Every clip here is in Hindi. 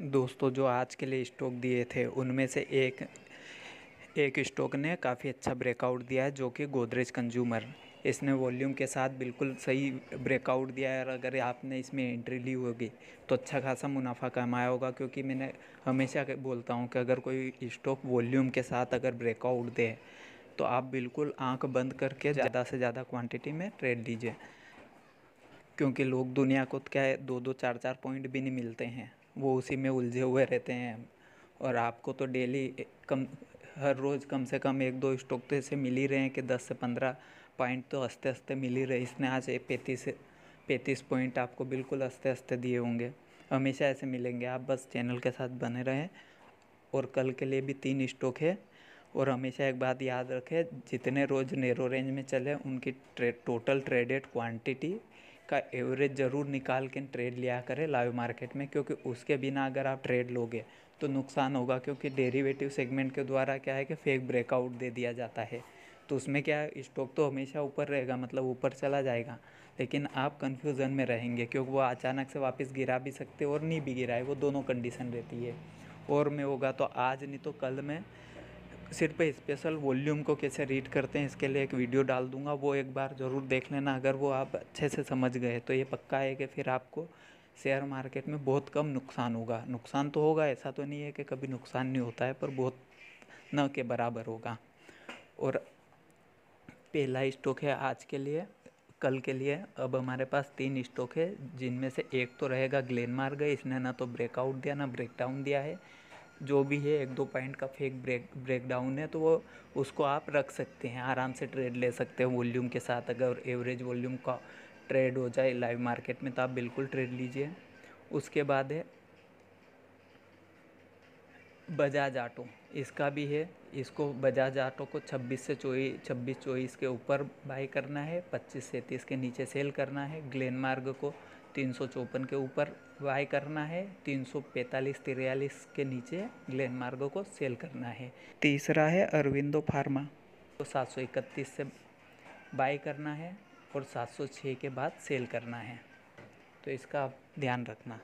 दोस्तों जो आज के लिए स्टॉक दिए थे उनमें से एक एक स्टॉक ने काफ़ी अच्छा ब्रेकआउट दिया है जो कि गोदरेज कंज्यूमर इसने वॉल्यूम के साथ बिल्कुल सही ब्रेकआउट दिया है और अगर आपने इसमें एंट्री ली होगी तो अच्छा खासा मुनाफा कमाया होगा क्योंकि मैंने हमेशा बोलता हूँ कि अगर कोई स्टॉक वॉल्यूम के साथ अगर ब्रेकआउट दे तो आप बिल्कुल आंख बंद करके ज़्यादा से ज़्यादा क्वांटिटी में ट्रेड लीजिए क्योंकि लोग दुनिया को क्या है दो दो चार चार पॉइंट भी नहीं मिलते हैं वो उसी में उलझे हुए रहते हैं और आपको तो डेली कम हर रोज़ कम से कम एक दो स्टॉक तो ऐसे मिल ही रहे हैं कि दस से पंद्रह पॉइंट तो हंसते हंसते मिल ही रहे इसने आज एक पैंतीस पैंतीस पॉइंट आपको बिल्कुल हंसते हंसते दिए होंगे हमेशा ऐसे मिलेंगे आप बस चैनल के साथ बने रहें और कल के लिए भी तीन स्टॉक है और हमेशा एक बात याद रखें जितने रोज़ नेरो रेंज में चले उनकी ट्रे, टोटल ट्रेडेड क्वांटिटी का एवरेज ज़रूर निकाल के ट्रेड लिया करें लाइव मार्केट में क्योंकि उसके बिना अगर आप ट्रेड लोगे तो नुकसान होगा क्योंकि डेरिवेटिव सेगमेंट के द्वारा क्या है कि फेक ब्रेकआउट दे दिया जाता है तो उसमें क्या है स्टॉक तो हमेशा ऊपर रहेगा मतलब ऊपर चला जाएगा लेकिन आप कन्फ्यूज़न में रहेंगे क्योंकि वो अचानक से वापस गिरा भी सकते और नहीं भी गिराए वो दोनों कंडीशन रहती है और में होगा तो आज नहीं तो कल में सिर पे स्पेशल वॉल्यूम को कैसे रीड करते हैं इसके लिए एक वीडियो डाल दूंगा वो एक बार ज़रूर देख लेना अगर वो आप अच्छे से समझ गए तो ये पक्का है कि फिर आपको शेयर मार्केट में बहुत कम नुकसान होगा नुकसान तो होगा ऐसा तो नहीं है कि कभी नुकसान नहीं होता है पर बहुत न के बराबर होगा और पहला स्टॉक है आज के लिए कल के लिए अब हमारे पास तीन स्टॉक है जिनमें से एक तो रहेगा ग्लेनमार्ग इसने ना तो ब्रेकआउट दिया ना ब्रेकडाउन दिया है जो भी है एक दो पॉइंट का फेक ब्रेक ब्रेक डाउन है तो वो उसको आप रख सकते हैं आराम से ट्रेड ले सकते हैं वॉल्यूम के साथ अगर एवरेज वॉल्यूम का ट्रेड हो जाए लाइव मार्केट में तो आप बिल्कुल ट्रेड लीजिए उसके बाद है बजाज आटो इसका भी है इसको बजाज आटो को 26 से चौबीस छब्बीस चौबीस के ऊपर बाई करना है 25 से 30 के नीचे सेल करना है ग्लेनमार्ग को तीन सौ चौपन के ऊपर बाय करना है तीन सौ पैंतालीस तिरयालीस के नीचे ग्लेनमार्गो को सेल करना है तीसरा है अरविंदो फार्मा तो सात सौ इकतीस से बाय करना है और सात सौ छः के बाद सेल करना है तो इसका ध्यान रखना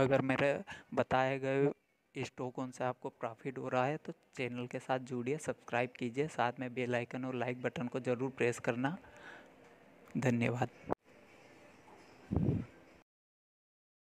अगर मेरे बताए गए स्टॉकों से आपको प्रॉफिट हो रहा है तो चैनल के साथ जुड़िए सब्सक्राइब कीजिए साथ में बेल आइकन और लाइक बटन को ज़रूर प्रेस करना धन्यवाद